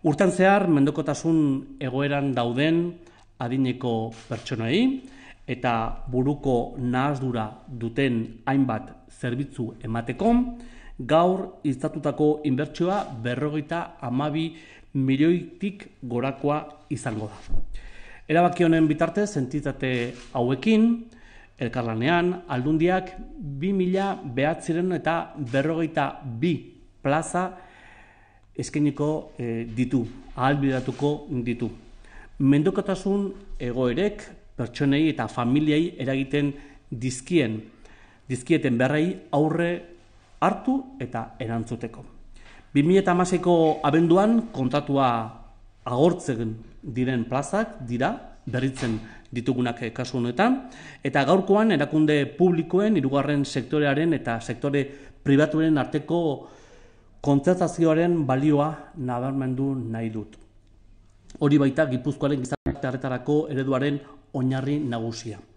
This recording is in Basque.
Urtan zehar, mendokotasun egoeran dauden adineko pertsonei eta buruko nahazdura duten hainbat zerbitzu emateko, gaur iztatutako inbertsioa berrogeita amabi milioitik gorakoa izango da. Erabaki honen bitarte, sentitate hauekin, elkarlanean, aldundiak 2 behatziren eta berrogeita bi plaza eskeniko eh, ditu, ahalbidatuko ditu. Mendokatasun egoerek pertsonei eta familiai eragiten dizkien, dizkieten berrei aurre hartu eta erantzuteko. 2008ko abenduan kontatua agortzen diren plazak dira, berritzen ditugunak eh, kasu honetan, eta gaurkoan erakunde publikoen, irugarren sektorearen eta sektore pribatuaren arteko kontzertazioaren balioa nabarmendu nahi dut. Hori baita Gipuzkoaren gizarte harretarako ereduaren oinarri nagusia.